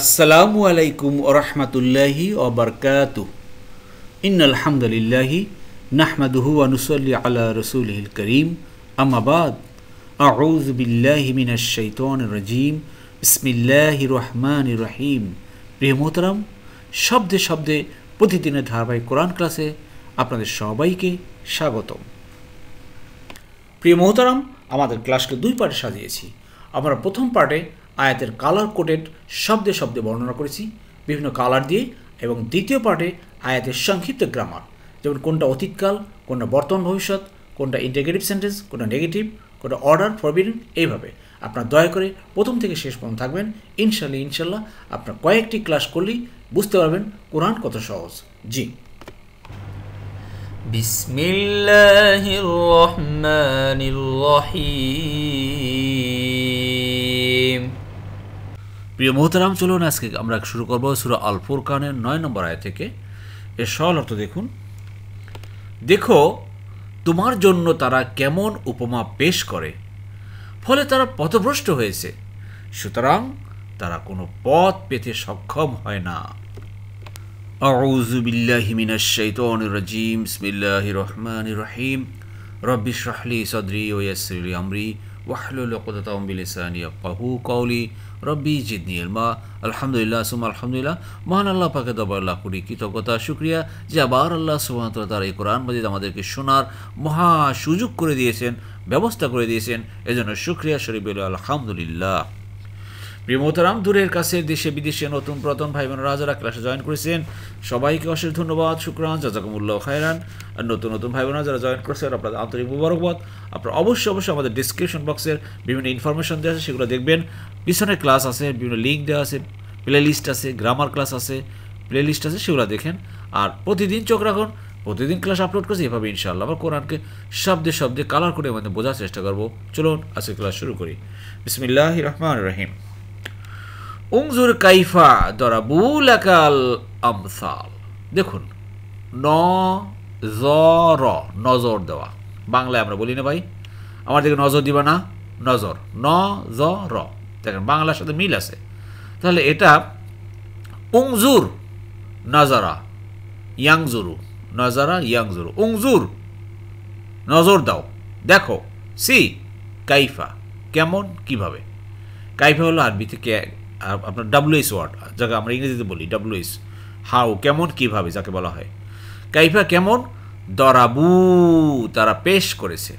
আসসালামু আলাইকুম ওরহমতুল্লাহি ওবরকাত ইন আলহামদুলিল্লাহি নাহমাদুহু আনুসল্লি আলা রসুলহিল করিম আমাবাদ আউজ বিল্লাহি মিনাশ শৈতন রজিম ইসমিল্লাহি রহমান রহিম প্রিয় মোহতরাম শব্দে শব্দে প্রতিদিনের ধারাবাহিক কোরআন ক্লাসে আপনাদের সবাইকে স্বাগতম প্রিয় মোহতারাম আমাদের ক্লাসকে দুই পার্টে সাজিয়েছি আমরা প্রথম পার্টে আয়াতের কালার কোটেড শব্দে শব্দে বর্ণনা করেছি বিভিন্ন কালার দিয়ে এবং দ্বিতীয় পার্টে আয়াতের সংক্ষিপ্ত গ্রামার যেমন কোনটা অতীতকাল কোনটা বর্তমান ভবিষ্যৎ কোনটা ইন্টিগ্রেটিভ সেন্টেন্স কোনটা নেগেটিভ কোনটা অর্ডার ফরবিডেন এইভাবে আপনার দয়া করে প্রথম থেকে শেষ পর্যন্ত থাকবেন ইনশাল্লাহ ইনশাল্লাহ আপনার কয়েকটি ক্লাস করলেই বুঝতে পারবেন কোরআন কত সহজ জি বিসমিল্লাহির রহমানির রহিম প্রিয় মোহতারাম চলুন আজকে আমরা শুরু করবো সুরা আল ফুরকানের নয় নম্বর আয় থেকে এর সরল অর্থ দেখুন দেখো তোমার জন্য তারা কেমন উপমা পেশ করে ফলে তারা পথভ্রষ্ট হয়েছে সুতরাং তারা কোনো পথ পেতে সক্ষম হয় না أعوذ بالله من الشيطان الرجيم بسم الله রব্বি জিদনি ইলমা আলহামদুলিল্লাহ সুমা আলহামদুলিল্লাহ মহান আল্লাহ পাকে দবার আল্লাহ করি কৃতজ্ঞতা শুক্রিয়া যে আবার আল্লাহ সুবাহতলা তার এই কোরআন মজিদ আমাদেরকে শোনার মহা সুযোগ করে দিয়েছেন ব্যবস্থা করে দিয়েছেন এজন্য শুক্রিয়া শরীফ আলহামদুলিল্লাহ প্রিয়মতারাম দূরের কাছে দেশে বিদেশে নতুন প্রথম ভাই বোন রাজারা ক্লাসে জয়েন করেছেন সবাইকে অশেষ ধন্যবাদ শুক্রান জাজাকুমুল্লাহ খায়রান আর নতুন নতুন ভাই বোনেরা যারা জয়েন করেছেন আপনাদের আন্তরিক মুবারকবাদ আপনারা অবশ্যই অবশ্যই আমাদের ডিসক্রিপশন বক্সের বিভিন্ন ইনফরমেশন দেওয়া আছে সেগুলো দেখবেন পিছনে ক্লাস আছে বিভিন্ন লিঙ্ক দেওয়া আছে প্লে লিস্ট আছে গ্রামার ক্লাস আছে প্লে লিস্ট আছে সেগুলো দেখেন আর প্রতিদিন চোখ রাখুন প্রতিদিন ক্লাস আপলোড করছি এভাবে ইনশাআল্লাহ আবার কোরআনকে শব্দে শব্দে কালার করে আমাদের বোঝার চেষ্টা করবো চলুন আজকে ক্লাস শুরু করি বিসমিল্লাহ রহমান রহিম উংজুর কাইফা দরাবুল আকাল আমসাল দেখুন ন জ র নজর দেওয়া বাংলায় আমরা বলি না ভাই আমার দিকে নজর দিবা না নজর ন জ র দেখেন বাংলার সাথে মিল আছে তাহলে এটা উংজুর নাজারা ইয়াংজুরু নাজারা ইয়াংজুরু উংজুর নজর দাও দেখো সি কাইফা কেমন কিভাবে কাইফা হলো আরবিতে আপনার ডাব্লুএস ওয়ার্ড যাকে আমরা ইংরেজিতে বলি ডাব্লুএস হাউ কেমন কীভাবে যাকে বলা হয় কাইফা কেমন দরাবু তারা পেশ করেছে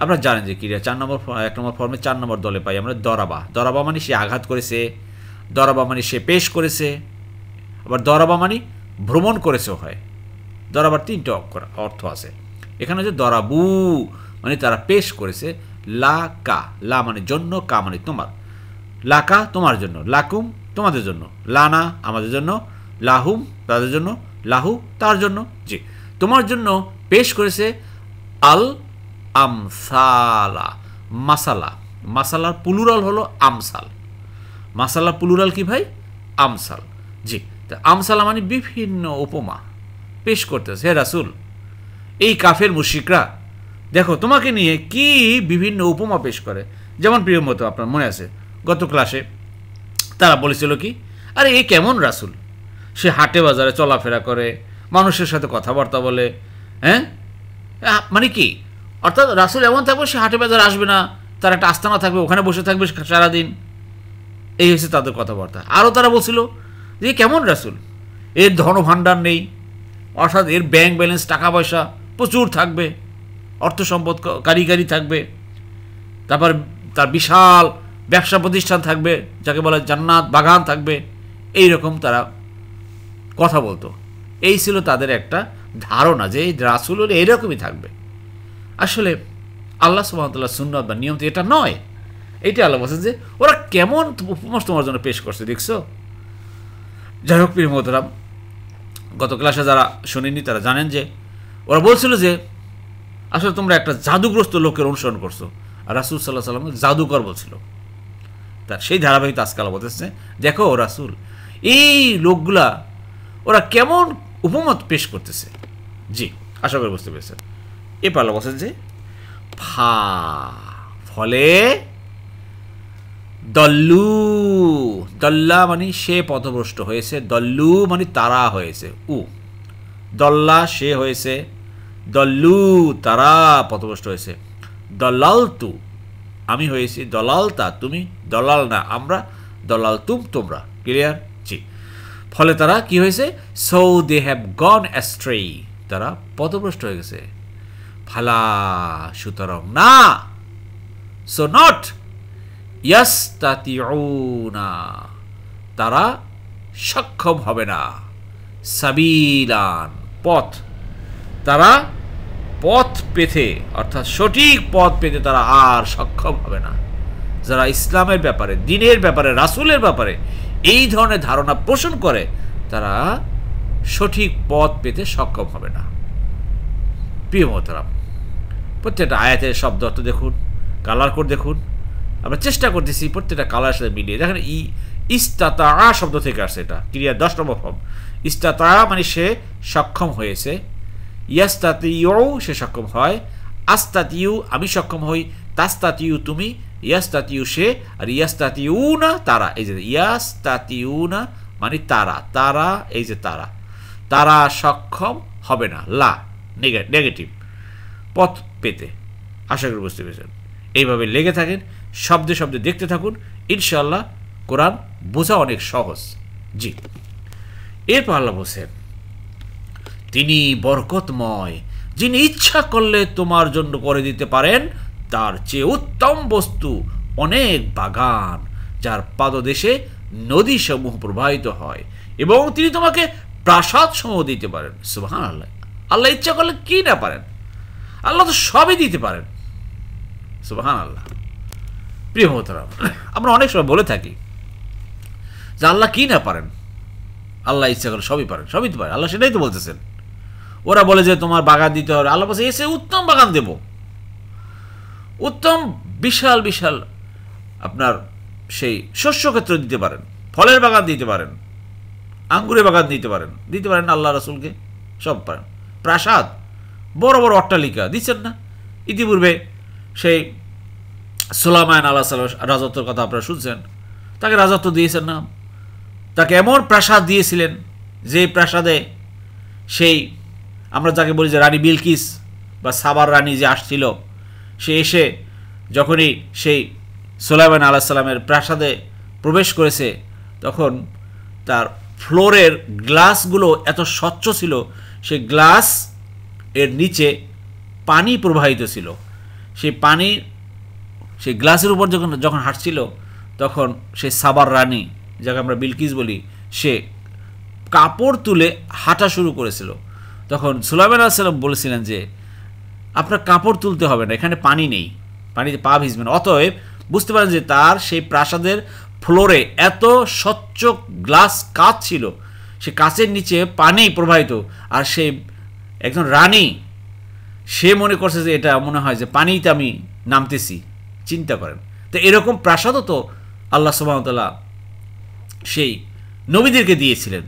আপনারা জানেন যে ক্রিয়া চার নম্বর এক নম্বর ফর্মে চার নম্বর দলে পাই আমরা দরাবা দরাবা মানে সে আঘাত করেছে দরাবা মানে সে পেশ করেছে আবার দরাবা মানে ভ্রমণ করেছেও হয় দরাবার তিনটে অর্থ আছে এখানে যে দরাবু মানে তারা পেশ করেছে লা কা লা মানে জন্য কা মানে তোমার লাকা তোমার জন্য লাকুম তোমাদের জন্য লানা আমাদের জন্য লাহুম তাদের জন্য লাহু তার জন্য জি তোমার জন্য পেশ করেছে আল আমসালা মাসালা মাসালার পুলুরাল হলো আমসাল মাসালা পুলুরাল কি ভাই আমসাল জি তা আমসালা মানে বিভিন্ন উপমা পেশ করতেছে হে রাসুল এই কাফের মুশিকরা দেখো তোমাকে নিয়ে কি বিভিন্ন উপমা পেশ করে যেমন প্রিয় মতো আপনার মনে আছে গত ক্লাসে তারা বলেছিল কি আরে এ কেমন রাসুল সে হাটে বাজারে চলাফেরা করে মানুষের সাথে কথাবার্তা বলে হ্যাঁ মানে কি অর্থাৎ রাসুল এমন থাকবে সে হাটে বাজার আসবে না তার একটা আস্তানা থাকবে ওখানে বসে থাকবে সারাদিন এই হচ্ছে তাদের কথাবার্তা আরও তারা বলছিল যে কেমন রাসুল এর ধনভাণ্ডার নেই অর্থাৎ এর ব্যাংক ব্যালেন্স টাকা পয়সা প্রচুর থাকবে অর্থ সম্পদ কারিগারি থাকবে তারপর তার বিশাল ব্যবসা প্রতিষ্ঠান থাকবে যাকে বলে জান্নাত বাগান থাকবে এই রকম তারা কথা বলতো এই ছিল তাদের একটা ধারণা যে এই রাসুল হলে এরকমই থাকবে আসলে আল্লাহ সুবাহতাল্লাহ সুন্নত বা নিয়ম তো এটা নয় এইটা আল্লাহ বলছেন যে ওরা কেমন উপমাস তোমার জন্য পেশ করছে দেখছো যাই হোক প্রিয় মহতরাম গত ক্লাসে যারা শুনিনি তারা জানেন যে ওরা বলছিল যে আসলে তোমরা একটা জাদুগ্রস্ত লোকের অনুসরণ করছো আর রাসুল সাল্লাহ সাল্লাম জাদুকর বলছিল তার সেই ধারাবাহিক আজকাল বলতেছে দেখো রাসুল এই লোকগুলা ওরা কেমন উপমত পেশ করতেছে জি আশা করি বুঝতে পেরেছেন এ পাল্লা বসেন যে ফা ফলে দল্লু দল্লা মানে সে পথভ্রষ্ট হয়েছে দল্লু মানে তারা হয়েছে উ দল্লা সে হয়েছে দল্লু তারা পথভ্রষ্ট হয়েছে দল্লাল তু আমি হয়েছি দলাল তা তুমি দলাল না আমরা দলাল তুম তোমরা ক্লিয়ার জি ফলে তারা কি হয়েছে so they have gone astray তারা পদভ্রষ্ট হয়ে গেছে ফালা সুতরাং না সো নট না তারা সক্ষম হবে না সাবিলান পথ তারা পথ পেতে অর্থাৎ সঠিক পথ পেতে তারা আর সক্ষম হবে না যারা ইসলামের ব্যাপারে দিনের ব্যাপারে রাসুলের ব্যাপারে এই ধরনের ধারণা পোষণ করে তারা সঠিক পথ পেতে সক্ষম হবে না প্রিয় মহতারাম প্রত্যেকটা আয়াতের শব্দ অর্থ দেখুন কালার কোড দেখুন আমরা চেষ্টা করতেছি প্রত্যেকটা কালার সাথে মিলিয়ে দেখেন ই ইস্তাতা শব্দ থেকে আসছে এটা ক্রিয়া দশ নম্বর ফর্ম ইস্তাতা মানে সে সক্ষম হয়েছে ইয়াস্তাতিউ সে সক্ষম হয় আস্তাতিউ আমি সক্ষম হই তাস্তাত ইউ তুমি ইয়াস্তাতিউ সে আর ইয়াস্তাতিউ না তারা এই যে ইয়াস্তাতিউ না মানে তারা তারা এই যে তারা তারা সক্ষম হবে না লা নেগেটিভ পথ পেতে আশা করি বুঝতে পেরেছেন এইভাবে লেগে থাকেন শব্দে শব্দে দেখতে থাকুন ইনশাল্লাহ কোরআন বোঝা অনেক সহজ জি এরপর আল্লাহ হোসেন তিনি বরকতময় যিনি ইচ্ছা করলে তোমার জন্য করে দিতে পারেন তার চেয়ে উত্তম বস্তু অনেক বাগান যার পাদদেশে নদী সমূহ প্রবাহিত হয় এবং তিনি তোমাকে প্রাসাদ সমূহ দিতে পারেন সুহান আল্লাহ আল্লাহ ইচ্ছা করলে কি না পারেন আল্লাহ তো সবই দিতে পারেন সুহান আল্লাহ প্রিয় মোহতারাম আমরা অনেক সময় বলে থাকি যে আল্লাহ কি না পারেন আল্লাহ ইচ্ছা করলে সবই পারেন সবই তো পারেন আল্লাহ সেটাই তো বলতেছেন ওরা বলে যে তোমার বাগান দিতে হবে আল্লাহ বলছে এসে উত্তম বাগান দেব উত্তম বিশাল বিশাল আপনার সেই শস্যক্ষেত্র দিতে পারেন ফলের বাগান দিতে পারেন আঙ্গুরের বাগান দিতে পারেন দিতে পারেন আল্লাহ রাসুলকে সব পারেন প্রাসাদ বড় বড় অট্টালিকা দিচ্ছেন না ইতিপূর্বে সেই সোলামায়ন আল্লাহ সাল রাজত্বর কথা আপনারা শুনছেন তাকে রাজত্ব দিয়েছেন না তাকে এমন প্রাসাদ দিয়েছিলেন যে প্রাসাদে সেই আমরা যাকে বলি যে রানী বিলকিস বা সাবার রানী যে আসছিল সে এসে যখনই সেই সোলাইমান আল্লাহ সাল্লামের প্রাসাদে প্রবেশ করেছে তখন তার ফ্লোরের গ্লাসগুলো এত স্বচ্ছ ছিল সে গ্লাস এর নিচে পানি প্রবাহিত ছিল সেই পানি সেই গ্লাসের উপর যখন যখন হাঁটছিল তখন সে সাবার রানী যাকে আমরা বিলকিস বলি সে কাপড় তুলে হাঁটা শুরু করেছিল তখন সুলাইমান আলাইসাল্লাম বলেছিলেন যে আপনার কাপড় তুলতে হবে না এখানে পানি নেই পানিতে পা ভিজবে না অতএব বুঝতে পারেন যে তার সেই প্রাসাদের ফ্লোরে এত স্বচ্ছ গ্লাস কাঁচ ছিল সে কাঁচের নিচে পানি প্রবাহিত আর সে একজন রানী সে মনে করছে যে এটা মনে হয় যে পানিতে আমি নামতেছি চিন্তা করেন তো এরকম প্রাসাদও তো আল্লাহ সুবাহতাল্লাহ সেই নবীদেরকে দিয়েছিলেন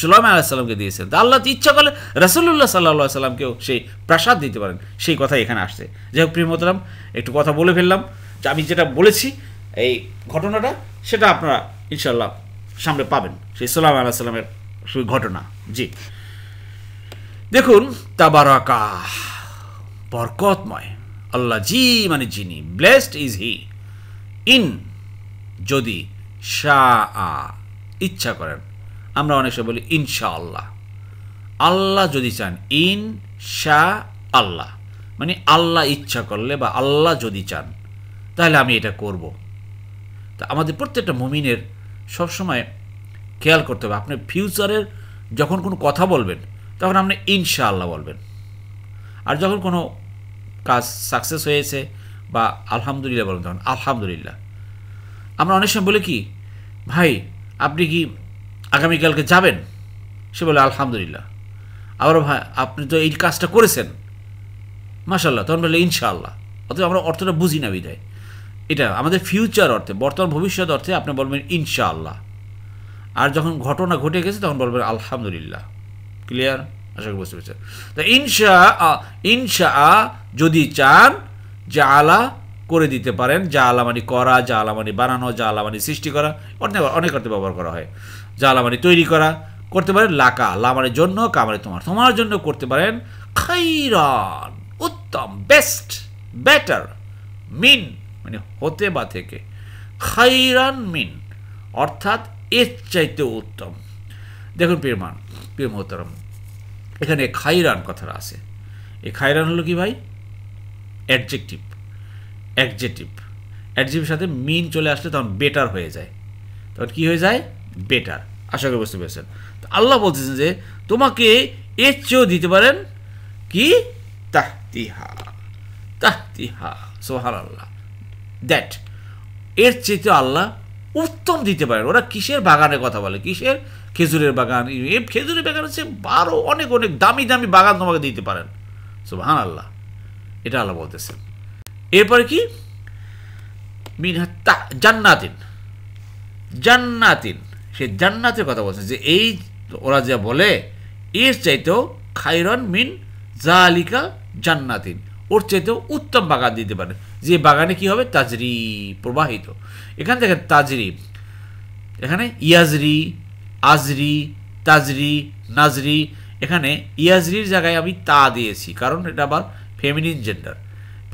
সুলাইম আলাহিসাল্লামকে দিয়েছেন তা আল্লাহ ইচ্ছা করলে রাসুল্লাহ সাল্লাহ সাল্লামকেও সেই প্রাসাদ দিতে পারেন সেই কথাই এখানে আসছে যাই হোক প্রিমতলাম একটু কথা বলে ফেললাম যে আমি যেটা বলেছি এই ঘটনাটা সেটা আপনারা ইনশাল্লাহ সামনে পাবেন সেই সুলাইম আলাহিসাল্লামের ঘটনা জি দেখুন তাবারাকা বরকতময় আল্লাহ জি মানে যিনি ব্লেসড ইজ হি ইন যদি শা ইচ্ছা করেন আমরা অনেক সময় বলি ইনশাআল্লাহ আল্লাহ যদি চান ইন শা আল্লাহ মানে আল্লাহ ইচ্ছা করলে বা আল্লাহ যদি চান তাহলে আমি এটা করব। তা আমাদের প্রত্যেকটা মুমিনের সবসময় খেয়াল করতে হবে আপনি ফিউচারের যখন কোনো কথা বলবেন তখন আপনি ইনশাআল্লাহ বলবেন আর যখন কোনো কাজ সাকসেস হয়েছে বা আলহামদুলিল্লাহ বলবেন তখন আলহামদুলিল্লাহ আমরা অনেক সময় বলি কি ভাই আপনি কি আগামীকালকে যাবেন সে বলে আলহামদুলিল্লাহ আবার ভাই আপনি তো এই কাজটা করেছেন মাসাল্লাহ তখন বলে ইনশাআল্লাহ অথবা আমরা অর্থটা বুঝি না বিদায় এটা আমাদের ফিউচার অর্থে বর্তমান ভবিষ্যৎ অর্থে আপনি বলবেন ইনশাআল্লাহ আর যখন ঘটনা ঘটে গেছে তখন বলবেন আলহামদুলিল্লাহ ক্লিয়ার আশা করি বুঝতে পেরেছেন তো ইনশা ইনশা যদি চান যে আলা করে দিতে পারেন যা আলা মানে করা যা আলামানি বানানো যা আলামানি সৃষ্টি করা অনেক অনেক অর্থে ব্যবহার করা হয় জ্বালামানি তৈরি করা করতে পারেন লাকা লামারের জন্য কামারে তোমার তোমার জন্য করতে পারেন খাইরান উত্তম বেস্ট বেটার মিন মানে হতে বা থেকে খাইরান মিন অর্থাৎ এর চাইতে উত্তম দেখুন প্রিয়মান প্রিয় এখানে খাইরান কথাটা আছে এই খাইরান হলো কি ভাই অ্যাডজেক্টিভ অ্যাডজেক্টিভ অ্যাডজেক্টিভের সাথে মিন চলে আসলে তখন বেটার হয়ে যায় তখন কি হয়ে যায় বেটার আশা করি বুঝতে পেরেছেন আল্লাহ বলতেছেন যে তোমাকে এর চেয়েও দিতে পারেন কি তাহতিহা তাহতিহা সোহার আল্লাহ দ্যাট এর চেয়ে আল্লাহ উত্তম দিতে পারেন ওরা কিসের বাগানের কথা বলে কিসের খেজুরের বাগান এ খেজুরের বাগান হচ্ছে বারো অনেক অনেক দামি দামি বাগান তোমাকে দিতে পারেন সোহান আল্লাহ এটা আল্লাহ বলতেছেন এরপরে কি মিনহাত জান্নাতিন জান্নাতিন সে জান্নাতের কথা বলছে যে এই ওরা যা বলে এর চাইতেও খাইরন মিন জালিকা জান্নাতিন ওর চাইতেও উত্তম বাগান দিতে পারে যে বাগানে কি হবে তাজরি প্রবাহিত এখান থেকে তাজরি এখানে ইয়াজরি আজরি তাজরি নাজরি এখানে ইয়াজরির জায়গায় আমি তা দিয়েছি কারণ এটা আবার ফেমিনিন জেন্ডার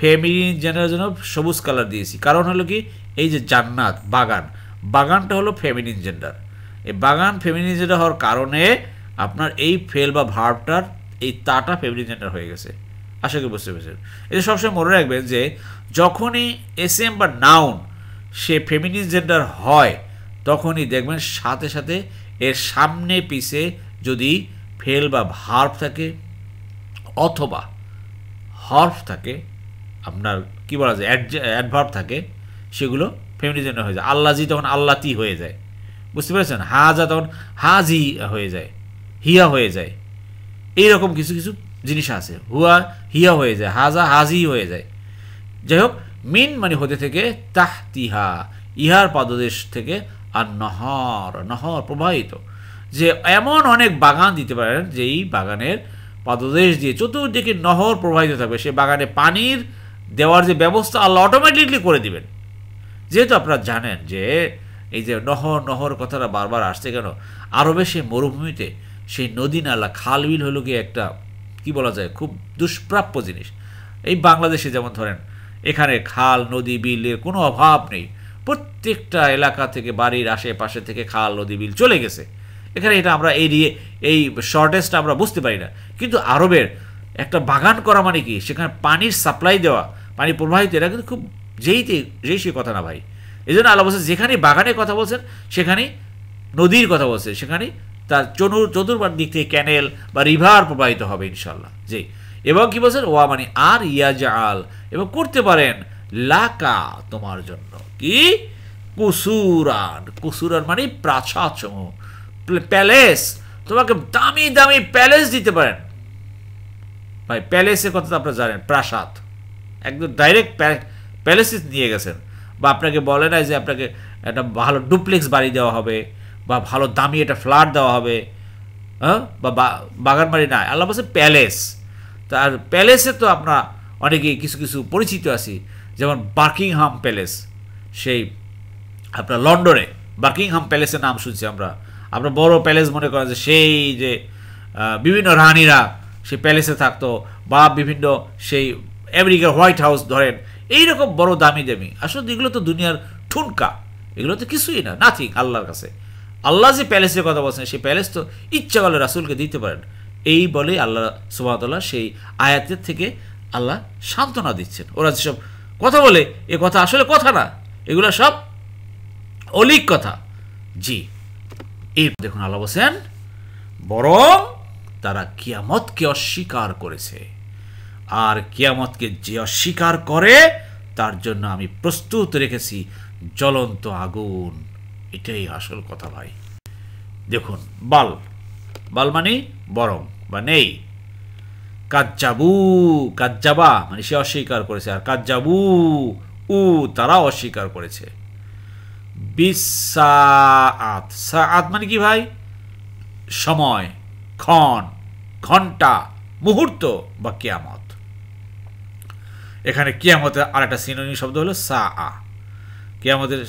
ফেমিনিন জেন্ডারের জন্য সবুজ কালার দিয়েছি কারণ হলো কি এই যে জান্নাত বাগান বাগানটা হলো ফেমিনিন জেন্ডার এই বাগান ফেমিনিজেন্ডার হওয়ার কারণে আপনার এই ফেল বা ভার্বটার এই তাটা ফেমিনিজেন্ডার হয়ে গেছে আশা করি বুঝতে পেরেছেন এটা সবসময় মনে রাখবেন যে যখনই এস এম বা নাউন সে জেন্ডার হয় তখনই দেখবেন সাথে সাথে এর সামনে পিছে যদি ফেল বা ভার্ফ থাকে অথবা হর্ফ থাকে আপনার কী বলা যায় অ্যাডভার্ব থাকে সেগুলো ফেমিনিজেন্ডার হয়ে যায় আল্লাজি তখন আল্লাতি হয়ে যায় বুঝতে পেরেছেন হাজা তখন হাজি হয়ে যায় হিয়া হয়ে যায় এইরকম কিছু কিছু জিনিস আছে হুয়া হিয়া হয়ে যায় হাজা হাজি হয়ে যায় যাই হোক মিন মানে হতে থেকে তাহ তিহা ইহার পাদদেশ থেকে আর নহর নহর প্রবাহিত যে এমন অনেক বাগান দিতে পারেন যেই বাগানের পাদদেশ দিয়ে চতুর্দিকে নহর প্রবাহিত থাকবে সে বাগানে পানির দেওয়ার যে ব্যবস্থা আল্লাহ অটোমেটিকলি করে দিবেন যেহেতু আপনারা জানেন যে এই যে নহর নহর কথাটা বারবার আসছে কেন আরবে সেই মরুভূমিতে সেই নদী নালা খাল বিল হলো গিয়ে একটা কি বলা যায় খুব দুষ্প্রাপ্য জিনিস এই বাংলাদেশে যেমন ধরেন এখানে খাল নদী বিলের কোনো অভাব নেই প্রত্যেকটা এলাকা থেকে বাড়ির আশেপাশে থেকে খাল নদী বিল চলে গেছে এখানে এটা আমরা এড়িয়ে এই শর্টেস্ট আমরা বুঝতে পারি না কিন্তু আরবের একটা বাগান করা মানে কি সেখানে পানির সাপ্লাই দেওয়া পানি প্রবাহিত এটা কিন্তু খুব যেইতে যেই সে কথা না ভাই এই জন্য আল্লাহ বলছেন যেখানেই বাগানের কথা বলছেন সেখানেই নদীর কথা বলছেন সেখানেই তার চনুর চতুর্বার দিক থেকে ক্যানেল বা রিভার প্রবাহিত হবে ইনশাল্লাহ জি এবং কি বলছেন ওয়া মানে আর ইয়াজ আল এবং করতে পারেন লাকা তোমার জন্য কি কুসুরান কুসুরান মানে প্রাসাদ সমূহ প্যালেস তোমাকে দামি দামি প্যালেস দিতে পারেন ভাই প্যালেসের কথা তো আপনারা জানেন প্রাসাদ একদম ডাইরেক্ট প্যালেসে নিয়ে গেছেন বা আপনাকে বলে না যে আপনাকে একটা ভালো ডুপ্লেক্স বাড়ি দেওয়া হবে বা ভালো দামি একটা ফ্ল্যাট দেওয়া হবে হ্যাঁ বা বাগানবাড়ি না আল্লাহ বলছে প্যালেস আর প্যালেসে তো আমরা অনেকে কিছু কিছু পরিচিত আছি যেমন বার্কিংহাম প্যালেস সেই আপনার লন্ডনে বার্কিংহাম প্যালেসের নাম শুনছি আমরা আপনার বড় প্যালেস মনে করেন যে সেই যে বিভিন্ন রানীরা সেই প্যালেসে থাকতো বা বিভিন্ন সেই আমেরিকার হোয়াইট হাউস ধরেন এইরকম বড় দামি দামি আসলে এগুলো তো দুনিয়ার ঠুনকা এগুলো তো কিছুই না নাথিং আল্লাহর কাছে আল্লাহ যে প্যালেসের কথা বলছেন সেই প্যালেস তো ইচ্ছা করলে রাসুলকে দিতে পারেন এই বলে আল্লাহ সুবাহতাল্লাহ সেই আয়াতের থেকে আল্লাহ সান্ত্বনা দিচ্ছেন ওরা যেসব কথা বলে এ কথা আসলে কথা না এগুলো সব অলিক কথা জি এই দেখুন আল্লাহ বলছেন বরং তারা কিয়ামতকে অস্বীকার করেছে আর কিয়ামতকে যে অস্বীকার করে তার জন্য আমি প্রস্তুত রেখেছি জ্বলন্ত আগুন এটাই আসল কথা ভাই দেখুন বাল বাল মানে বরং বা নেই কাজ্জাবু কাজ্জাবা মানে সে অস্বীকার করেছে আর কাজ্জাবু উ তারা অস্বীকার করেছে বিশ্বাত সাত মানে কি ভাই সময় ক্ষণ ঘন্টা মুহূর্ত বা কেয়ামত এখানে কিয়ামতের আর একটা সিনোনি শব্দ হলো সা আ কিয়ামতের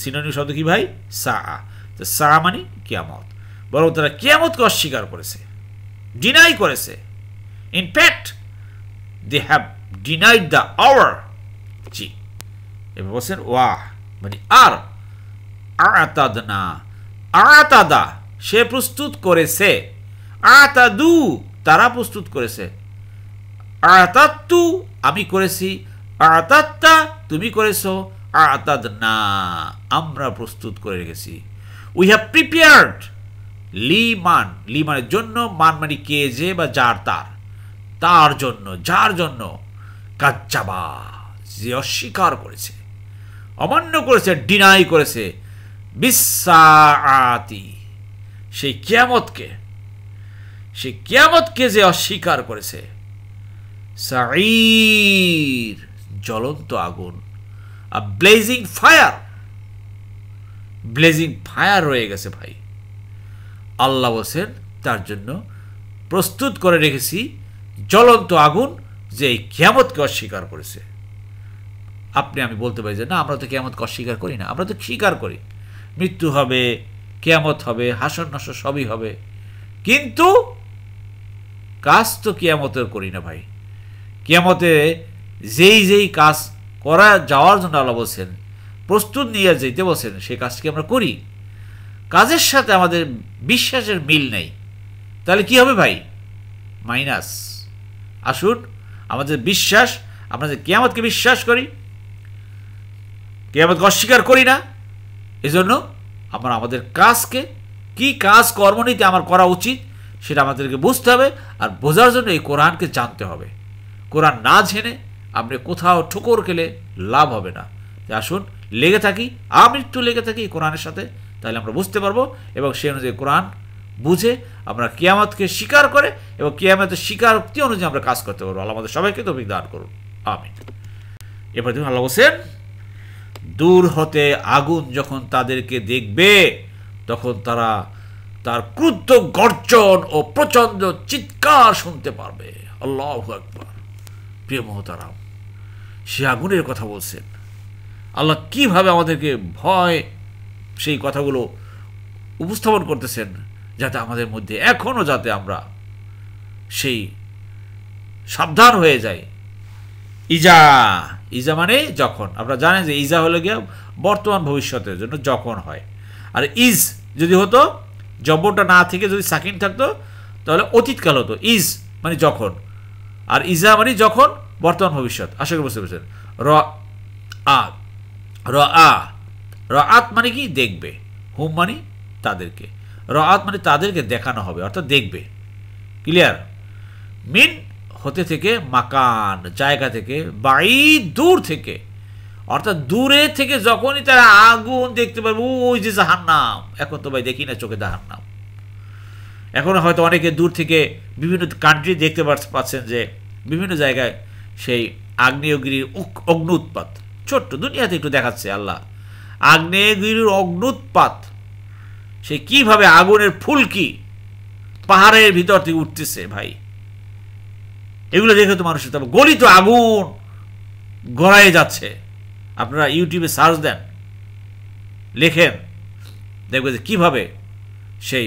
সিনোনি শব্দ কি ভাই সা আ তো সা মানে কিয়ামত বরং তারা কিয়ামতকে অস্বীকার করেছে ডিনাই করেছে in fact they have denied the আওয়ার জি এবার বলছেন ওয়া মানে আর আতাদনা না আতাদা সে প্রস্তুত করেছে আতাদু তারা প্রস্তুত করেছে আতাত্তু আমি করেছি আতাত্তা তুমি করেছ আতাদ না আমরা প্রস্তুত করে রেখেছি উই হ্যাভ প্রিপেয়ার্ড লি মান লি মানের জন্য মান মানে কে যে বা যার তার তার জন্য যার জন্য কাচ্চাবা যে অস্বীকার করেছে অমান্য করেছে ডিনাই করেছে বিশ্বাতি সেই কিয়ামতকে সেই কিয়ামতকে যে অস্বীকার করেছে সাঈর জ্বলন্ত আগুন আর ব্লেজিং ফায়ার ব্লেজিং ফায়ার রয়ে গেছে ভাই আল্লাহ বসেন তার জন্য প্রস্তুত করে রেখেছি জ্বলন্ত আগুন যে এই ক্যামতকে অস্বীকার করেছে আপনি আমি বলতে পারি যে না আমরা তো কেয়ামতকে অস্বীকার করি না আমরা তো স্বীকার করি মৃত্যু হবে কেয়ামত হবে হাসন নাসন সবই হবে কিন্তু কাজ তো কেয়ামতের করি না ভাই কিয়ামতে যেই যেই কাজ করা যাওয়ার জন্য আল্লাহ বলছেন প্রস্তুত নিয়ে যেতে বলছেন সেই কাজটি আমরা করি কাজের সাথে আমাদের বিশ্বাসের মিল নেই তাহলে কি হবে ভাই মাইনাস আসুন আমাদের বিশ্বাস আমরা যে কেয়ামতকে বিশ্বাস করি কেয়ামতকে অস্বীকার করি না এজন্য আমরা আমাদের কাজকে কি কাজ কর্মনীতি আমার করা উচিত সেটা আমাদেরকে বুঝতে হবে আর বোঝার জন্য এই কোরআনকে জানতে হবে কোরআন না জেনে আপনি কোথাও ঠোকর খেলে লাভ হবে না আসুন লেগে থাকি আমি একটু লেগে থাকি কোরআনের সাথে তাহলে আমরা বুঝতে পারবো এবং সেই অনুযায়ী কোরআন বুঝে আমরা কিয়ামতকে স্বীকার করে এবং কিয়ামতের স্বীকারোক্তি অনুযায়ী আমরা কাজ করতে পারবো আল্লাহ আমাদের সবাইকে তো দান করুন আমি এবার দেখুন আল্লাহ হোসেন দূর হতে আগুন যখন তাদেরকে দেখবে তখন তারা তার ক্রুদ্ধ গর্জন ও প্রচণ্ড চিৎকার শুনতে পারবে আল্লাহ একবার প্রিয় মহতারাম সে আগুনের কথা বলছেন আল্লাহ কিভাবে আমাদেরকে ভয় সেই কথাগুলো উপস্থাপন করতেছেন যাতে আমাদের মধ্যে এখনও যাতে আমরা সেই সাবধান হয়ে যাই ইজা ইজা মানে যখন আমরা জানেন যে ইজা হলে গিয়ে বর্তমান ভবিষ্যতের জন্য যখন হয় আর ইজ যদি হতো জবরটা না থেকে যদি সাকিন থাকতো তাহলে অতীতকাল হতো ইজ মানে যখন আর ইজা মানে যখন বর্তমান ভবিষ্যৎ আশা করি বুঝতে পেরেছেন র আ র আ র আত মানে কি দেখবে হুম মানে তাদেরকে র আত মানে তাদেরকে দেখানো হবে অর্থাৎ দেখবে ক্লিয়ার মিন হতে থেকে মাকান জায়গা থেকে বাই দূর থেকে অর্থাৎ দূরে থেকে যখনই তারা আগুন দেখতে পারবে ওই যে জাহান্নাম এখন তো ভাই দেখি না চোখে জাহান্নাম এখনও হয়তো অনেকে দূর থেকে বিভিন্ন কান্ট্রি দেখতে পাচ্ছেন যে বিভিন্ন জায়গায় সেই আগ্নেয়গিরির অগ্ন উৎপাত ছোট্ট দুনিয়াতে একটু দেখাচ্ছে আল্লাহ আগ্নেয়গিরির উৎপাত সে কিভাবে আগুনের ফুলকি পাহাড়ের ভিতর থেকে উঠতেছে ভাই এগুলো দেখে তো মানুষের তবে গলিত আগুন গড়ায় যাচ্ছে আপনারা ইউটিউবে সার্চ দেন লেখেন দেখবে যে কীভাবে সেই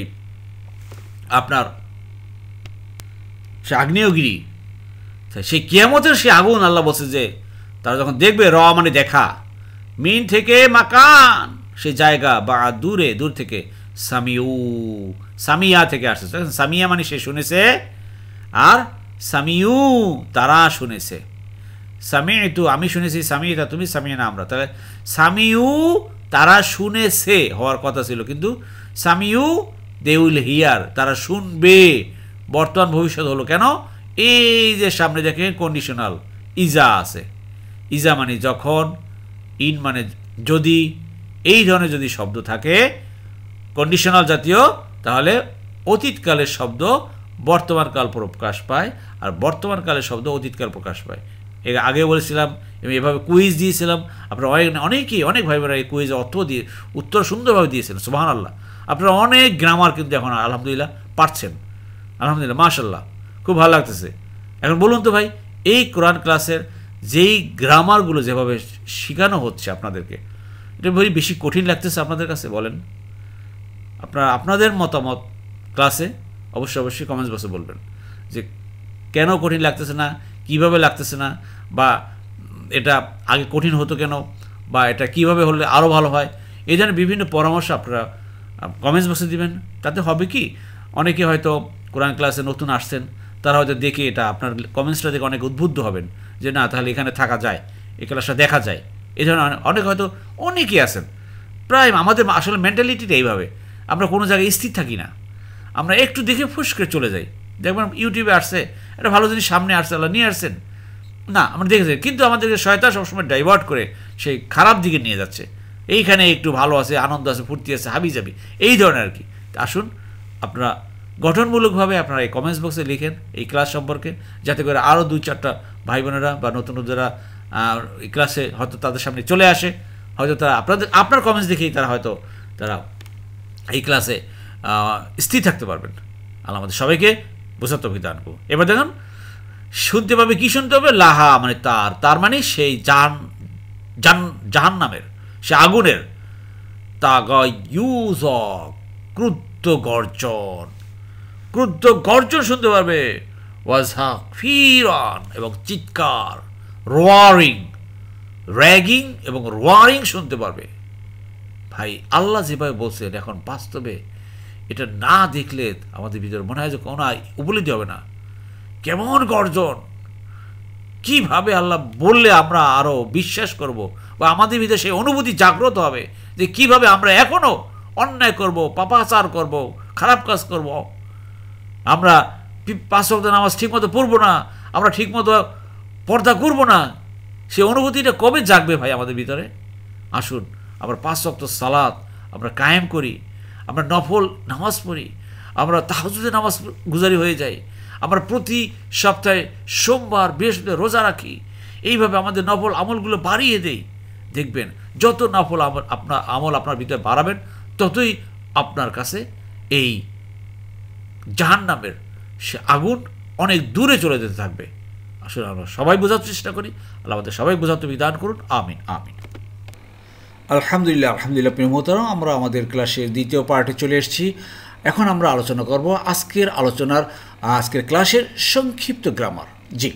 আপনার সে আগ্নেয়গিরি সেই কিয়ামতের সে আগুন আল্লাহ বসে যে তারা যখন দেখবে র মানে দেখা মিন থেকে মাকান সে জায়গা বা দূরে দূর থেকে সামিউ সামিয়া থেকে আসছে সামিয়া মানে সে শুনেছে আর সামিউ তারা শুনেছে সামি তু আমি শুনেছি সামিয়া তুমি সামিয়া না আমরা তাহলে সামিউ তারা শুনেছে হওয়ার কথা ছিল কিন্তু সামিউ দে উইল হিয়ার তারা শুনবে বর্তমান ভবিষ্যৎ হলো কেন এই যে সামনে দেখেন কন্ডিশনাল ইজা আছে ইজা মানে যখন ইন মানে যদি এই ধরনের যদি শব্দ থাকে কন্ডিশনাল জাতীয় তাহলে অতীতকালের শব্দ বর্তমানকাল প্রকাশ পায় আর বর্তমানকালের শব্দ অতীতকাল প্রকাশ পায় এ আগে বলেছিলাম আমি এভাবে কুইজ দিয়েছিলাম আপনারা অনেক অনেকেই অনেক ভাই এই কুইজ অর্থ দিয়ে উত্তর সুন্দরভাবে দিয়েছিলেন সুবাহান আল্লাহ আপনারা অনেক গ্রামার কিন্তু এখন আলহামদুলিল্লাহ পারছেন আলহামদুলিল্লাহ মাশাল্লাহ খুব ভালো লাগতেছে এখন বলুন তো ভাই এই কোরআন ক্লাসের যেই গ্রামারগুলো যেভাবে শেখানো হচ্ছে আপনাদেরকে এটা ভাই বেশি কঠিন লাগতেছে আপনাদের কাছে বলেন আপনারা আপনাদের মতামত ক্লাসে অবশ্যই অবশ্যই কমেন্টস বসে বলবেন যে কেন কঠিন লাগতেছে না কিভাবে লাগতেছে না বা এটা আগে কঠিন হতো কেন বা এটা কিভাবে হলে আরও ভালো হয় এই ধরনের বিভিন্ন পরামর্শ আপনারা কমেন্টস বক্সে দিবেন তাতে হবে কি অনেকে হয়তো কোরআন ক্লাসে নতুন আসছেন তারা হয়তো দেখে এটা আপনার কমেন্টসটা দেখে অনেক উদ্বুদ্ধ হবেন যে না তাহলে এখানে থাকা যায় এই ক্লাসটা দেখা যায় এই ধরনের অনেক হয়তো অনেকেই আছেন প্রায় আমাদের আসলে মেন্টালিটিটা এইভাবে আমরা কোনো জায়গায় স্থির থাকি না আমরা একটু দেখে ফুসকে চলে যাই দেখবেন ইউটিউবে আসছে একটা ভালো জিনিস সামনে আসছে আল্লাহ নিয়ে আসছেন না আমরা দেখেছি কিন্তু আমাদেরকে সহায়তা সবসময় ডাইভার্ট করে সেই খারাপ দিকে নিয়ে যাচ্ছে এইখানে একটু ভালো আছে আনন্দ আছে ফুর্তি আছে হাবি যাবি এই ধরনের আর কি আসুন আপনারা গঠনমূলকভাবে আপনারা এই কমেন্টস বক্সে লিখেন এই ক্লাস সম্পর্কে যাতে করে আরও দুই চারটা ভাই বোনেরা বা নতুন যারা এই ক্লাসে হয়তো তাদের সামনে চলে আসে হয়তো তারা আপনাদের আপনার কমেন্টস দেখেই তারা হয়তো তারা এই ক্লাসে স্থির থাকতে পারবেন আল আমাদের সবাইকে বোঝাতে তফিক আনবো এবার দেখুন শুনতে পাবে কী শুনতে হবে লাহা মানে তার তার মানে সেই জাহান জান জাহান নামের সে আগুনের তাগায় ইউজ ক্রুদ্ধ গর্জন ক্রুদ্ধ গর্জন শুনতে পারবে ওয়াজহা এবং চিৎকার রোয়ারিং র্যাগিং এবং রোয়ারিং শুনতে পারবে ভাই আল্লাহ যেভাবে বলছেন এখন বাস্তবে এটা না দেখলে আমাদের ভিতরে মনে হয় যে কোনো উপলব্ধি হবে না কেমন গর্জন কিভাবে আল্লাহ বললে আমরা আরও বিশ্বাস করব বা আমাদের ভিতরে সেই অনুভূতি জাগ্রত হবে যে কিভাবে আমরা এখনও অন্যায় করব পাপাচার করব খারাপ কাজ করব আমরা পাঁচ শব্দ নামাজ ঠিকমতো পড়বো না আমরা ঠিকমতো পর্দা করব না সে অনুভূতিটা কবে জাগবে ভাই আমাদের ভিতরে আসুন আমরা পাঁচ শব্দ সালাদ আমরা কায়েম করি আমরা নফল নামাজ পড়ি আমরা তাহাজুদে নামাজ গুজারি হয়ে যাই আমরা প্রতি সপ্তাহে সোমবার বৃহস্পতিবার রোজা রাখি এইভাবে আমাদের নফল আমলগুলো বাড়িয়ে দেয় দেখবেন যত নাফল আপনার আমল আপনার ভিতরে বাড়াবেন ততই আপনার কাছে এই জাহান্নামের সে আগুন অনেক দূরে চলে যেতে থাকবে আসলে আমরা সবাই বোঝার চেষ্টা করি আল্লাহ আমাদের সবাই বোঝাতে দান করুন আমিন আমিন আলহামদুলিল্লাহ আলহামদুলিল্লাহ প্রিয় মোহতারাম আমরা আমাদের ক্লাসের দ্বিতীয় পার্টে চলে এসেছি এখন আমরা আলোচনা করব আজকের আলোচনার আজকের ক্লাসের সংক্ষিপ্ত গ্রামার জি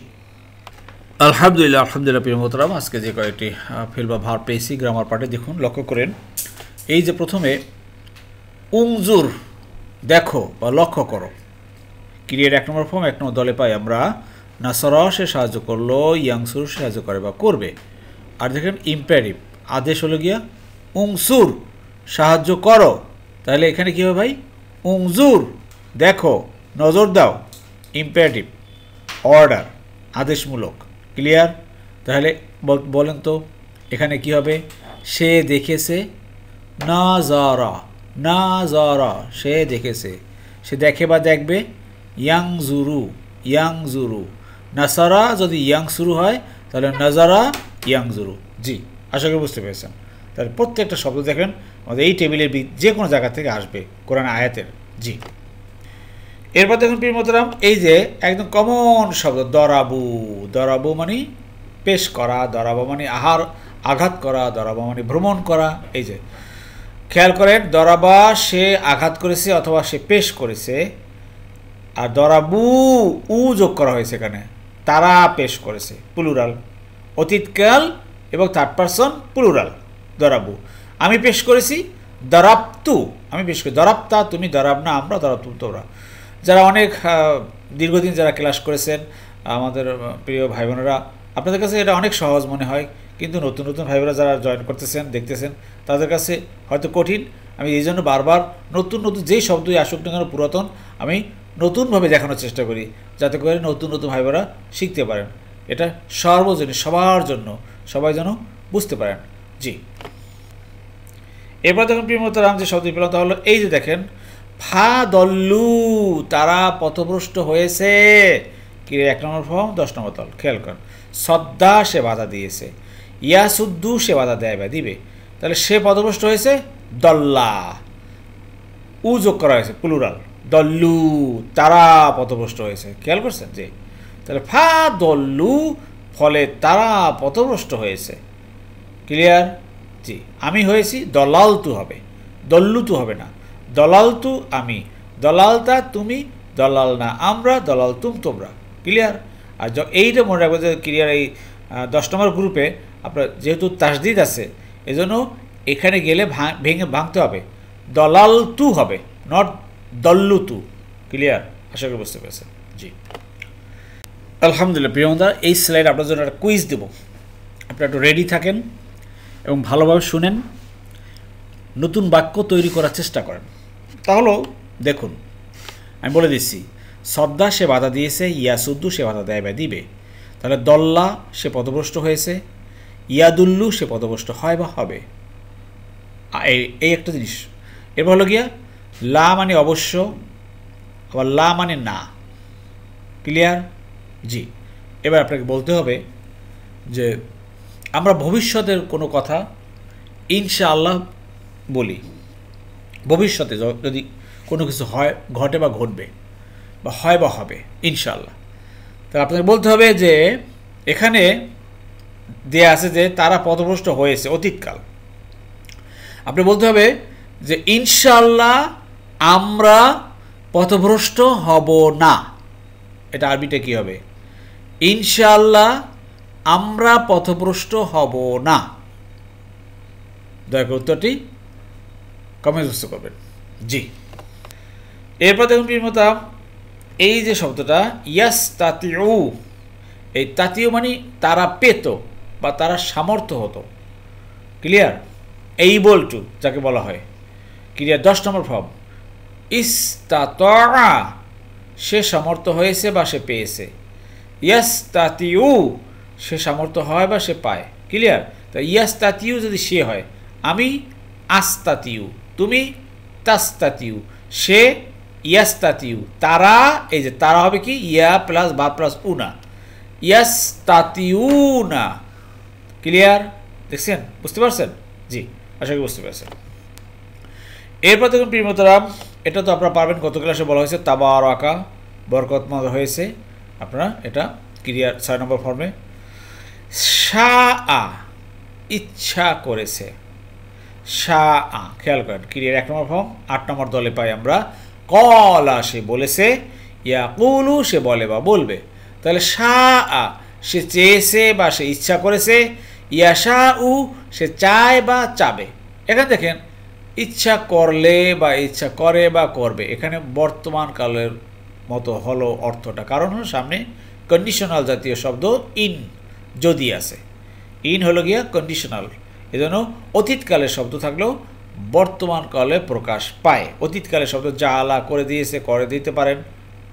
আলহামদুলিল্লাহ আলহামদুলিল্লাহ প্রিয়মতরাম আজকে যে কয়েকটি ফিল বা ভার পেয়েছি গ্রামার পার্টে দেখুন লক্ষ্য করেন এই যে প্রথমে উংজুর দেখো বা লক্ষ্য করো ক্রিয়ার এক নম্বর ফর্ম এক নম্বর দলে পাই আমরা নাসর সে সাহায্য করলো ইয়াংসুর সাহায্য করে বা করবে আর দেখেন ইম্প্যারিভ আদেশ হলো গিয়া উংসুর সাহায্য করো তাহলে এখানে কী হবে ভাই উংজুর দেখো নজর দাও ইম্প্যারিভ অর্ডার আদেশমূলক ক্লিয়ার তাহলে বলেন তো এখানে কি হবে সে দেখেছে না জারা না জারা সে দেখেছে সে দেখে বা দেখবে ইয়াং জুরু ইয়াং জুরু নাসারা যদি ইয়াং শুরু হয় তাহলে নাজারা ইয়াং জুরু জি আশা করি বুঝতে পেরেছেন তাহলে প্রত্যেকটা শব্দ দেখেন আমাদের এই টেবিলের যে কোনো জায়গা থেকে আসবে কোরআন আয়াতের জি এরপর দেখুন প্রিয় মোতরাম এই যে একদম কমন শব্দ দরাবু দরাবু মানে পেশ করা দরাবু মানে আহার আঘাত করা দরাবা মানে ভ্রমণ করা এই যে খেয়াল করেন দরাবা সে আঘাত করেছে অথবা সে পেশ করেছে আর দরাবু উ যোগ করা হয়েছে এখানে তারা পেশ করেছে প্লুরাল অতীতকাল এবং থার্ড পারসন প্লুরাল দরাবু আমি পেশ করেছি দরাবতু আমি পেশ করি দরাবতা তুমি দরাব না আমরা দরাবতু তোমরা যারা অনেক দীর্ঘদিন যারা ক্লাস করেছেন আমাদের প্রিয় ভাই বোনেরা আপনাদের কাছে এটা অনেক সহজ মনে হয় কিন্তু নতুন নতুন ভাই বোনেরা যারা জয়েন করতেছেন দেখতেছেন তাদের কাছে হয়তো কঠিন আমি এই জন্য বারবার নতুন নতুন যেই শব্দই আসুক না কেন পুরাতন আমি নতুনভাবে দেখানোর চেষ্টা করি যাতে করে নতুন নতুন ভাই বোনেরা শিখতে পারেন এটা সর্বজনীন সবার জন্য সবাই যেন বুঝতে পারেন জি এবার দেখুন প্রিয়মতারাম যে শব্দ পেলাম তাহলে হলো এই যে দেখেন ফা দল্লু তারা পথভ্রষ্ট হয়েছে ক্রিয়া এক নম্বর ফর্ম দশ নম্বর দল খেয়াল করেন শ্রদ্ধা সে বাধা দিয়েছে ইয়াসুদ্দু সে বাধা দেয় বা দিবে তাহলে সে পদভ্রষ্ট হয়েছে দল্লা উ যোগ করা হয়েছে প্লুরাল দল্লু তারা পথভ্রষ্ট হয়েছে খেয়াল করছেন যে তাহলে ফা দল্লু ফলে তারা পথভ্রষ্ট হয়েছে ক্লিয়ার জি আমি হয়েছি দলাল তু হবে দল্লু তো হবে না দলালতু আমি দলালতা তুমি দলাল না আমরা দলাল তুম তোমরা ক্লিয়ার আর এইটা মনে রাখবো যে ক্লিয়ার এই দশ নম্বর গ্রুপে আপনার যেহেতু তাসদিদ আছে এজন্য এখানে গেলে ভেঙে ভাঙতে হবে দলাল তু হবে নট দল্লু তু ক্লিয়ার আশা করি বুঝতে পেরেছেন জি আলহামদুলিল্লাহ প্রিয়মদা এই স্লাইড আপনার জন্য একটা কুইজ দেব আপনারা একটু রেডি থাকেন এবং ভালোভাবে শুনেন নতুন বাক্য তৈরি করার চেষ্টা করেন তাহলেও দেখুন আমি বলে দিচ্ছি শ্রদ্ধা সে বাধা দিয়েছে ইয়াসুদ্দু সে বাধা দেয় বা দিবে তাহলে দল্লা সে পদভ্রষ্ট হয়েছে ইয়াদুল্লু সে পদভ্রষ্ট হয় বা হবে এই একটা জিনিস এরপর হলো গিয়া লা মানে অবশ্য আবার লা মানে না ক্লিয়ার জি এবার আপনাকে বলতে হবে যে আমরা ভবিষ্যতের কোনো কথা ইনশাআল্লাহ বলি ভবিষ্যতে যদি কোনো কিছু হয় ঘটে বা ঘটবে বা হয় বা হবে ইনশাল্লাহ তাহলে আপনাকে বলতে হবে যে এখানে দেয়া আছে যে তারা পথভ্রষ্ট হয়েছে অতীতকাল আপনি বলতে হবে যে ইনশাল্লাহ আমরা পথভ্রষ্ট হব না এটা আরবিটা কি হবে ইনশাল্লাহ আমরা পথভ্রষ্ট হব না দয়া করে উত্তরটি কমেন্ট বুঝতে পারবেন জি এরপর দেখুন প্রিয়মতাম এই যে শব্দটা ইয়াস তাতিউ এই তাতিউ মানে তারা পেত বা তারা সামর্থ্য হতো ক্লিয়ার এই টু যাকে বলা হয় ক্লিয়ার দশ নম্বর ফর্ম ইস তাতরা সে সামর্থ্য হয়েছে বা সে পেয়েছে ইয়াস তাতিউ সে সামর্থ্য হয় বা সে পায় ক্লিয়ার তা ইয়াস তাতিউ যদি সে হয় আমি আস্তাতিউ তুমি তাস্তাতিউ সে ইয়াস্তাতিউ তারা এই যে তারা হবে কি ইয়া প্লাস বা প্লাস উনা না ক্লিয়ার দেখছেন বুঝতে পারছেন জি আশা করি বুঝতে পারছেন এরপর দেখুন প্রিমতরাম এটা তো আপনারা পারবেন গত ক্লাসে বলা হয়েছে তাবা আর আঁকা বরকতমত হয়েছে আপনারা এটা ক্লিয়ার ছয় নম্বর ফর্মে সা আ ইচ্ছা করেছে সা আ খেয়াল করেন ক্রিয়ার এক নম্বর ফর্ম আট নম্বর দলে পাই আমরা কলা সে বলেছে ইয়া কুলু সে বলে বা বলবে তাহলে সা আ সে চেয়েছে বা সে ইচ্ছা করেছে ইয়া সা উ সে চায় বা চাবে এখানে দেখেন ইচ্ছা করলে বা ইচ্ছা করে বা করবে এখানে বর্তমান কালের মতো হলো অর্থটা কারণ হলো সামনে কন্ডিশনাল জাতীয় শব্দ ইন যদি আছে ইন হলো গিয়া কন্ডিশনাল এজন্য অতীতকালের শব্দ থাকলেও বর্তমান কালে প্রকাশ পায় অতীতকালের শব্দ যা আলা করে দিয়েছে করে দিতে পারেন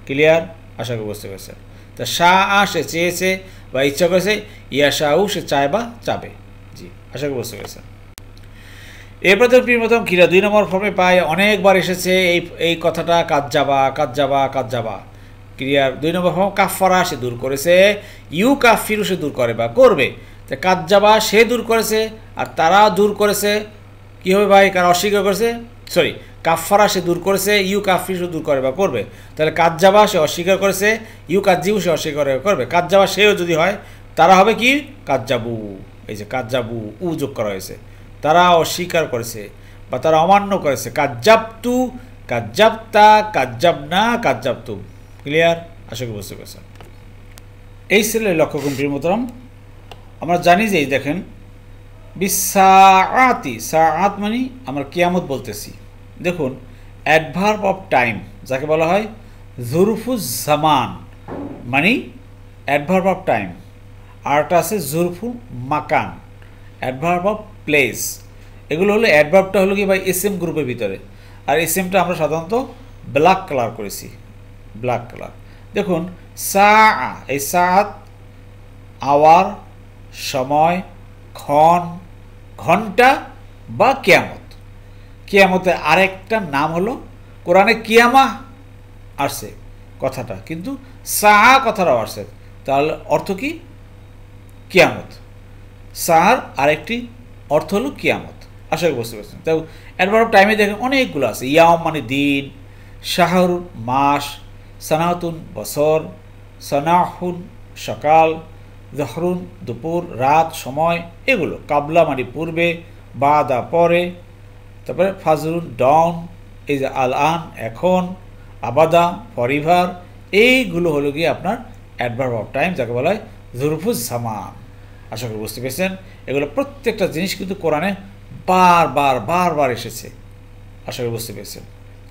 ক্লিয়ার আশা করি বুঝতে পেরেছেন তা সা আ সে চেয়েছে বা ইচ্ছা করেছে ইয়া শাহু সে চায় বা চাবে জি আশা করি বুঝতে পেরেছেন এরপর তো প্রিয়তম ক্রিয়া দুই নম্বর ফর্মে পায় অনেকবার এসেছে এই এই কথাটা কাজ যাবা কাজ যাবা কাজ যাবা ক্রিয়ার দুই নম্বর ফর্ম কাফারা সে দূর করেছে ইউ কাফিরু সে দূর করে বা করবে তা কাজ যাবা সে দূর করেছে আর তারা দূর করেছে কীভাবে হবে ভাই কারা অস্বীকার করেছে সরি কাফারা সে দূর করেছে ইউ কাফি সে দূর করে বা করবে তাহলে কাজ্জাবা সে অস্বীকার করেছে ইউ কাজ্জিবু সে অস্বীকার করবে কাজ্জাবা সেও যদি হয় তারা হবে কি কাজ্জাবু এই যে কাজ্জাবু উ যোগ করা হয়েছে তারা অস্বীকার করেছে বা তারা অমান্য করেছে কাজ্জাবতু কাজ্জাবতা কাজ্জাব না কাজ্জাবতু ক্লিয়ার আশা করি বুঝতে পেরেছেন এই ছেলে লক্ষ্য কমিটির মতরম আমরা জানি যে দেখেন বিসাআতি সাআত মানে আমরা কিয়ামত বলতেছি দেখুন অ্যাডভার্ব অফ টাইম যাকে বলা হয় জুরফুজ জামান মানে অ্যাডভার্ব অফ টাইম আরটা আছে জুরফুল মাকান অ্যাডভার্ব অফ প্লেস এগুলো হলো অ্যাডভার্বটা হলো কি বা এস এম গ্রুপের ভিতরে আর এস এমটা আমরা সাধারণত ব্ল্যাক কালার করেছি ব্ল্যাক কালার দেখুন সা এই সাত আওয়ার সময় ক্ষণ ঘন্টা বা কেয়ামত কেয়ামতের আরেকটা নাম হলো কোরআনে কিয়ামা আসছে কথাটা কিন্তু সাহা কথাটাও আসছে তাহলে অর্থ কি কিয়ামত সাহার আরেকটি অর্থ হলো কিয়ামত আশা করি বুঝতে পারছেন তাই অ্যাডভার্ব টাইমে দেখেন অনেকগুলো আছে ইয়াম মানে দিন শাহরুন মাস সানাতুন বছর সানাহুন সকাল জহরুন দুপুর রাত সময় এগুলো কাবলা মানে পূর্বে বাদা পরে তারপরে ফাজরুন ডন এই যে আল আন এখন আবাদা পরিভার এইগুলো হলো গিয়ে আপনার অ্যাডভার্ব অফ টাইম যাকে বলা হয় জুরফুজ সামান আশা করি বুঝতে পেরেছেন এগুলো প্রত্যেকটা জিনিস কিন্তু কোরআনে বারবার বারবার এসেছে আশা করি বুঝতে পেরেছেন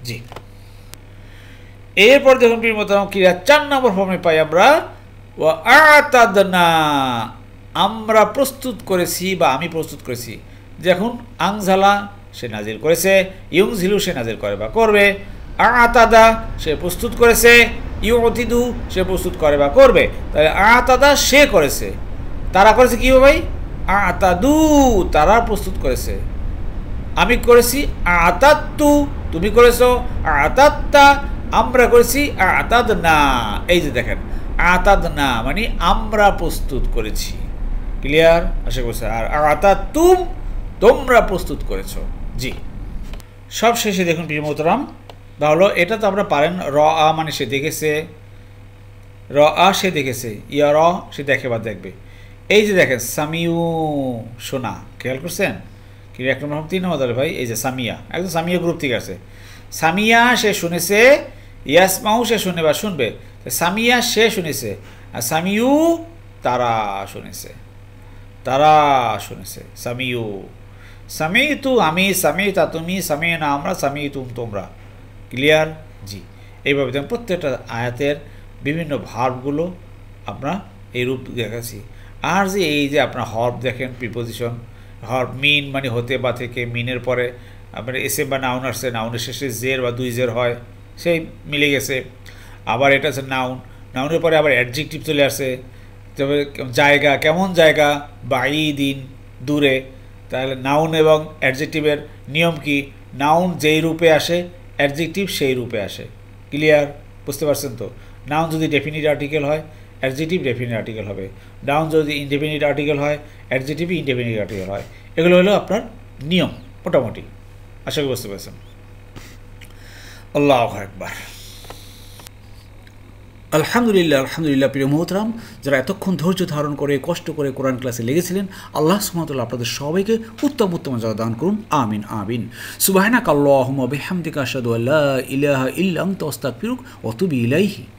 জি এরপর দেখুন বীর মতাম ক্রিয়া চার নম্বর ফর্মে পাই আমরা ও আতাদনা আমরা প্রস্তুত করেছি বা আমি প্রস্তুত করেছি যখন আংঝালা সে নাজির করেছে ঝিলু সে নাজির করে বা করবে আতাদা সে প্রস্তুত করেছে অতিদু সে প্রস্তুত করে বা করবে তাহলে আতাদা সে করেছে তারা করেছে কী ভাই আতাদু তারা প্রস্তুত করেছে আমি করেছি আতাত্তু তুমি করেছো আতাত্তা আমরা করেছি আতাদ না এই যে দেখেন আতাদ না মানে আমরা প্রস্তুত করেছি ক্লিয়ার আশা করছি আর আতা তুম তোমরা প্রস্তুত করেছ জি সব শেষে দেখুন প্রিয় মোহতরাম তাহলে এটা তো আমরা পারেন র আ মানে সে দেখেছে র আ সে দেখেছে ইয়া র সে দেখে বা দেখবে এই যে দেখেন সামিউ সোনা খেয়াল করছেন কি এক নম্বর তিন নম্বর ভাই এই যে সামিয়া একদম সামিয়া গ্রুপ থেকে আছে সামিয়া সে শুনেছে ইয়াসমাও সে শুনে বা শুনবে সামিয়া সে শুনেছে আর সামিউ তারা শুনেছে তারা শুনেছে সামিউ সামি তু আমি সামি তা তুমি সামি না আমরা সামি তুম তোমরা ক্লিয়ার জি এইভাবে দেখুন প্রত্যেকটা আয়াতের বিভিন্ন ভাবগুলো আমরা এই রূপ দেখাচ্ছি আর যে এই যে আপনার হর্ব দেখেন প্রিপোজিশন হর্ব মিন মানে হতে বা থেকে মিনের পরে আপনার এসে বা নাউন আসছে নাউনের শেষে জের বা দুই জের হয় সেই মিলে গেছে আবার এটা আছে নাউন নাউনের পরে আবার অ্যাডজেক্টিভ চলে আসে তারপরে জায়গা কেমন জায়গা বা দিন দূরে তাহলে নাউন এবং অ্যাডজেক্টিভের নিয়ম কি নাউন যেই রূপে আসে অ্যাডজেক্টিভ সেই রূপে আসে ক্লিয়ার বুঝতে পারছেন তো নাউন যদি ডেফিনিট আর্টিকেল হয় অ্যাডজেক্টিভ ডেফিনিট আর্টিকেল হবে নাউন যদি ইনডেফিনিট আর্টিকেল হয় অ্যাডজেটিভ ইনডেফিনিট আর্টিকেল হয় এগুলো হলো আপনার নিয়ম মোটামুটি আশা করি বুঝতে পারছেন আল্লাহ একবার আলহামদুলিল্লাহ আলহামদুলিল্লাহ প্রিয় মহতরাম যারা এতক্ষণ ধৈর্য ধারণ করে কষ্ট করে কোরআন ক্লাসে লেগেছিলেন আল্লাহ সুমতুল্লাহ আপনাদের সবাইকে উত্তম উত্তম জায়গা দান করুন আমিন আমিন সুবাহনা কাল্লাহমা বেহামদিকা সাদু আল্লাহ ইলাহ ইল্লাম তস্তা অতুবি ইলাইহি